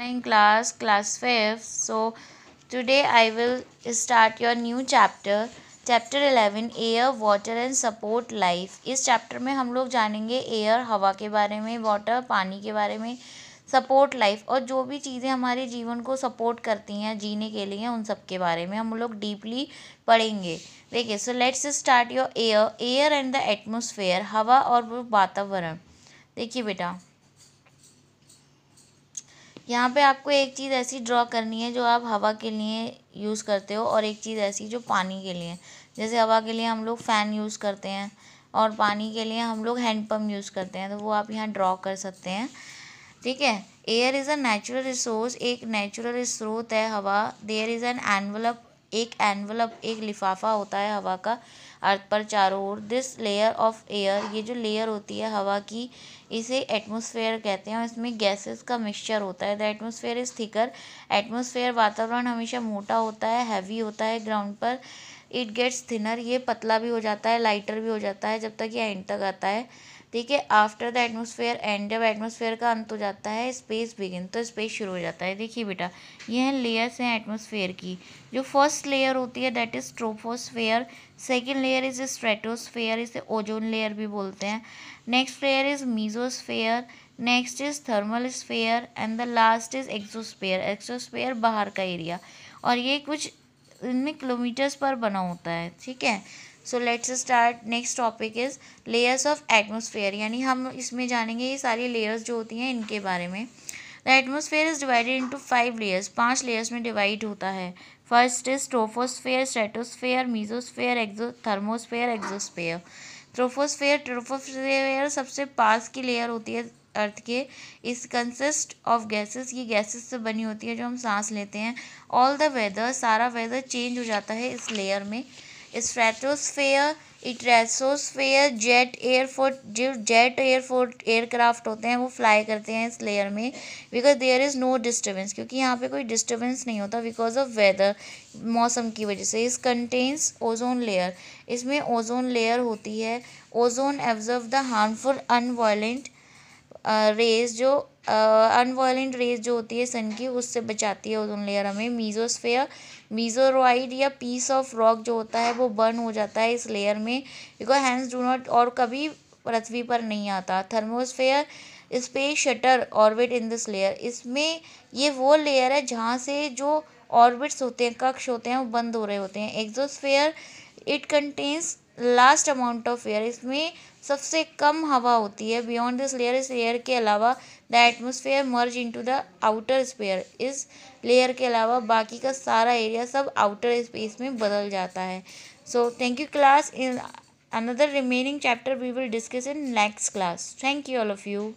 online class class 5 so today i will start your new chapter chapter eleven air water and support life इस चैप्टर में हम लोग जानेंगे एयर हवा के बारे में वाटर पानी के बारे में सपोर्ट लाइफ और जो भी चीज़ें हमारे जीवन को सपोर्ट करती हैं जीने के लिए उन सब के बारे में हम लोग डीपली पढ़ेंगे देखिए so let's start your air air and the atmosphere हवा और वातावरण देखिए बेटा यहाँ पे आपको एक चीज़ ऐसी ड्रॉ करनी है जो आप हवा के लिए यूज़ करते हो और एक चीज़ ऐसी जो पानी के लिए जैसे हवा के लिए हम लोग फ़ैन यूज़ करते हैं और पानी के लिए हम लोग हैंडपम्प यूज़ करते हैं तो वो आप यहाँ ड्रॉ कर सकते हैं ठीक है air is a natural resource एक नेचुरल स्रोत है हवा देयर इज़ एन एनवलप एक एनवलप एक लिफाफा होता है हवा का अर्थ पर चारों ओर दिस लेयर ऑफ एयर ये जो लेयर होती है हवा की इसे एटमॉस्फेयर कहते हैं और इसमें गैसेस का मिक्सचर होता है the atmosphere is thicker atmosphere वातावरण हमेशा मोटा होता है हैवी होता है ग्राउंड पर इट गेट्स थिनर ये पतला भी हो जाता है लाइटर भी हो जाता है जब तक ये एंड तक आता है ठीक है आफ्टर द एटमोसफेयर एंड जब एटमोसफेयर का अंत हो जाता है स्पेस बिगिन तो स्पेस शुरू हो जाता है देखिए बेटा ये हैं लेयर्स हैं एटमोसफेयर की जो फर्स्ट लेयर होती है that is troposphere second layer is stratosphere इसे ओजोन लेयर भी बोलते हैं next layer is mesosphere next is thermal sphere and the last is exosphere exosphere बाहर का एरिया और ये कुछ इनमें किलोमीटर्स पर बना होता है ठीक है so let's start next topic is layers of atmosphere यानी हम इसमें जानेंगे ये सारी लेयर्स जो होती हैं इनके बारे में the atmosphere is divided into five layers पांच लेयर्स में डिवाइड होता है first is troposphere stratosphere mesosphere exo thermosphere exosphere troposphere troposphere सबसे पास की लेयर होती है अर्थ के इस कंसिस्ट ऑफ गैसेस ये गैसेस से बनी होती है जो हम सांस लेते हैं ऑल द वेदर सारा वेदर चेंज हो जाता है इस लेयर में स्ट्रेटोस्फेयर इट्रेसोस्फेयर जेट एयरफोर्ट जो जेट एयरफोर्ट एयरक्राफ्ट होते हैं वो फ्लाई करते हैं इस लेयर में because there is no disturbance क्योंकि यहाँ पे कोई डिस्टर्बेंस नहीं होता बिकॉज ऑफ वेदर मौसम की वजह से इस कंटेन्स ओजोन लेयर इसमें ओजोन लेयर होती है ओजोन एब्जर्व द हार्मफुल अनवायलेंट रेज़ जो uh, रेज़ जो होती है सन की उससे बचाती है ओजोन लेयर हमें मीज़ोस्फेयर मीज़ोरॉइड या पीस ऑफ रॉक जो होता है वो बर्न हो जाता है इस लेयर में बिकॉज हैंड्स डू नॉट और कभी पृथ्वी पर नहीं आता thermosphere space shuttle orbit in this layer इसमें ये वो लेयर है जहाँ से जो ऑर्बिट्स होते हैं कक्ष होते हैं वो बंद हो रहे होते हैं exosphere it contains last amount of air इसमें सबसे कम हवा होती है बियॉन्ड दिस लेयर इस लेयर के अलावा the atmosphere merge into the outer sphere इस लेयर के अलावा बाकी का सारा एरिया सब आउटर स्पेस में बदल जाता है so thank you class in another remaining chapter we will discuss in next class thank you all of you